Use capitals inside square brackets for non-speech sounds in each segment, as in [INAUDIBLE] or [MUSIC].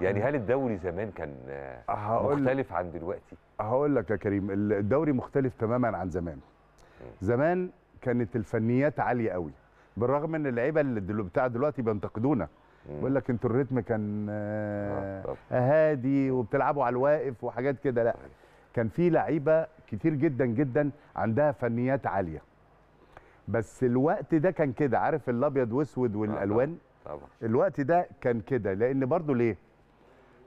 يعني هل الدوري زمان كان مختلف عن دلوقتي هقول لك يا كريم الدوري مختلف تماما عن زمان زمان كانت الفنيات عاليه قوي بالرغم ان اللعيبه اللي بتاع دلوقتي بينتقدونا بيقول لك انتوا الريتم كان آه، آه، هادي وبتلعبوا على الواقف وحاجات كده لا طيب. كان في لعيبه كتير جدا جدا عندها فنيات عاليه بس الوقت ده كان كده عارف الابيض واسود آه، والالوان طبعا. الوقت ده كان كده لان برضو ليه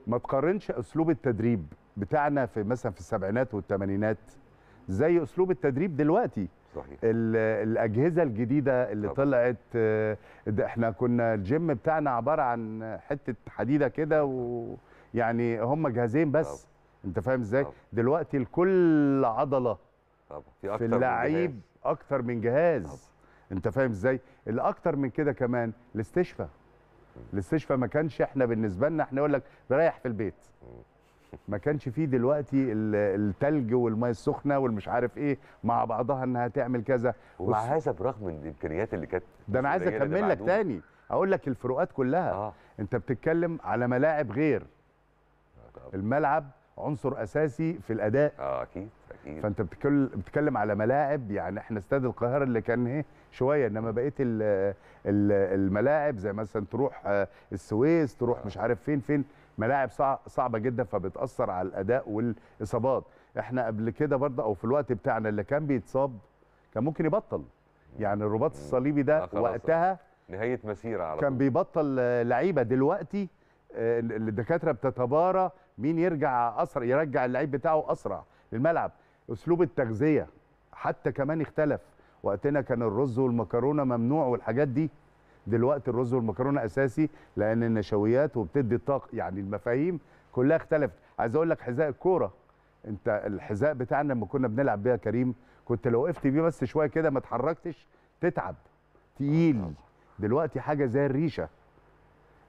ما تقارنش اسلوب التدريب بتاعنا في مثلا في السبعينات والثمانينات زي اسلوب التدريب دلوقتي صحيح. الاجهزه الجديده اللي طبعا. طلعت آه، ده احنا كنا الجيم بتاعنا عباره عن حته حديده كده ويعني هم جهازين بس طبعا. انت فاهم ازاي دلوقتي الكل عضله طبعا. في, أكتر في اللعيب من جهاز. اكتر من جهاز طبعا. انت فاهم ازاي الاكتر من كده كمان الاستشفاء الاستشفاء ما كانش احنا بالنسبه لنا احنا يقول لك ريح في البيت ما كانش فيه دلوقتي التلج والميه السخنه والمش عارف ايه مع بعضها انها تعمل كذا ومع هذا برغم الامكانيات اللي كانت ده انا عايز اكمل لك تاني اقول لك الفروقات كلها آه. انت بتتكلم على ملاعب غير آه، الملعب عنصر اساسي في الاداء اه اكيد كتير فانت بتكل بتتكلم على ملاعب يعني احنا استاد القاهره اللي كان هي إيه، شويه انما بقيه الملاعب زي مثلا تروح آه، السويس تروح مش عارف فين فين ملاعب صعبه جدا فبتاثر على الاداء والاصابات احنا قبل كده برضه او في الوقت بتاعنا اللي كان بيتصاب كان ممكن يبطل يعني الرباط الصليبي ده آه، وقتها نهايه مسيره على كان بيبطل لعيبه دلوقتي آه، الدكاتره بتتبارى مين يرجع اسرع يرجع اللعيب بتاعه اسرع للملعب اسلوب التغذيه حتى كمان اختلف وقتنا كان الرز والمكرونه ممنوع والحاجات دي دلوقتي الرز والمكرونه اساسي لان النشويات وبتدي الطاقه يعني المفاهيم كلها اختلفت عايز اقول لك حذاء الكوره انت الحذاء بتاعنا لما كنا بنلعب بيها كريم كنت لو وقفت بيه بس شويه كده ما اتحركتش تتعب تقيل دلوقتي حاجه زي الريشه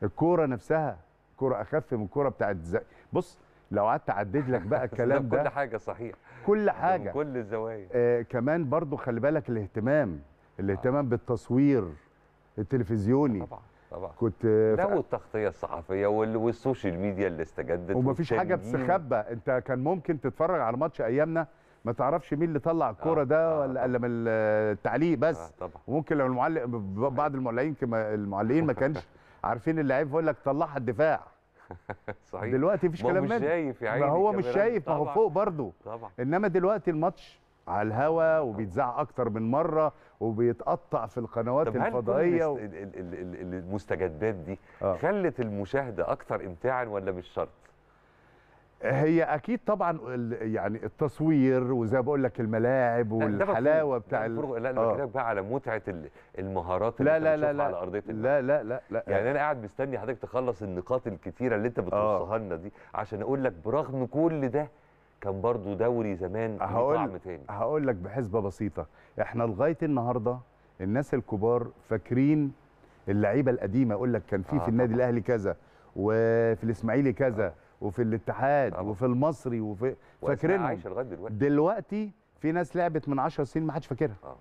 الكوره نفسها كوره اخف من الكوره بتاعت زي. بص لو قعدت اعدد لك بقى [LAUGHS] الكلام ده كل حاجه صحيح كل حاجه من كل الزوايا آه كمان برضو خلي بالك الاهتمام الاهتمام آه. بالتصوير التلفزيوني طبعا طبعا كنت ده والتغطيه الصحفيه والسوشيال ميديا اللي استجدت ومفيش حاجه بتستخبى انت كان ممكن تتفرج على ماتش ايامنا ما تعرفش مين اللي طلع الكوره آه ده آه ولا آه الا من التعليق بس آه طبعا وممكن لو المعلق بعض المعلقين المعلقين ما كانش [LAUGHS] عارفين اللعيب فيقول لك طلعها الدفاع [LAUGHS] صحيح دلوقتي مفيش كلام مش شايف يا عيني ما هو مش شايف ما هو فوق برضه طبعا انما دلوقتي الماتش على الهوا وبيتذاع اكتر من مره وبيتقطع في القنوات طب الفضائيه و... المستجدات دي آه. خلت المشاهده اكتر امتاعا ولا مش شرط؟ هي اكيد طبعا يعني التصوير وزي ما بقول لك الملاعب والحلاوه بتاع ال... لا انا آه. بكلمك بقى على متعه المهارات اللي لا لا لا لا على ارضيه لا لا لا لا يعني انا قاعد مستني حضرتك تخلص النقاط الكتيره اللي انت بتوصلها آه. لنا دي عشان اقول لك برغم كل ده كان برضو دوري زمان هقول طعم تاني هقول لك بحسبه بسيطه احنا لغايه النهارده الناس الكبار فاكرين اللعيبه القديمه اقول لك كان في آه في النادي الاهلي كذا وفي الاسماعيلي كذا آه. وفي الاتحاد طبعا. وفي المصري وفي فاكرين لغايه دلوقتي دلوقتي في ناس لعبت من 10 سنين ما حدش فاكرها آه،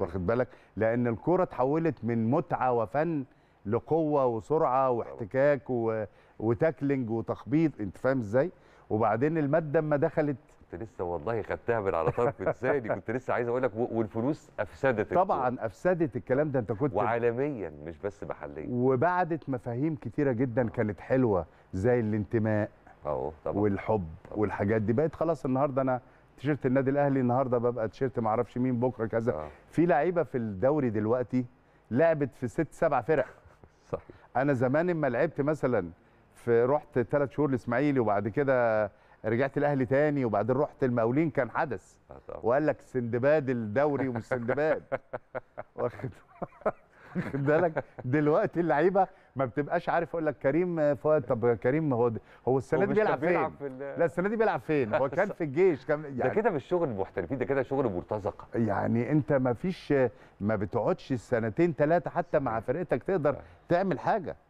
واخد بالك لان الكوره اتحولت من متعه وفن لقوه وسرعه واحتكاك و... وتاكلنج وتخبيط انت فاهم ازاي وبعدين الماده اما دخلت كنت لسه والله خدتها من على طرف لساني كنت لسه عايز اقول لك والفلوس افسدت طبعا الكلام. افسدت الكلام ده انت كنت وعالميا مش بس محليا وبعدت مفاهيم كتيره جدا آه. كانت حلوه زي الانتماء اه طبعا والحب طبعا. والحاجات دي بقت خلاص النهارده انا تيشيرت النادي الاهلي النهارده ببقى تيشيرت ما اعرفش مين بكره كذا آه. في لعيبه في الدوري دلوقتي لعبت في ست سبع فرق [LAUGHS] صح انا زمان اما لعبت مثلا في رحت ثلاث شهور الاسماعيلي وبعد كده رجعت الاهلي تاني وبعدين رحت المقاولين كان حدث وقال لك سندباد الدوري ومش سندباد [LAUGHS] واخد بالك دلوقتي اللعيبه ما بتبقاش عارف اقول لك كريم فؤاد طب كريم هو هو السنه دي بيلعب فين؟ لا السنه دي بيلعب فين؟ هو كان [LAUGHS] في الجيش كان يعني ده كده مش شغل محترفين ده كده شغل مرتزقه يعني انت ما فيش ما بتقعدش سنتين ثلاثه حتى مع فرقتك تقدر تعمل حاجه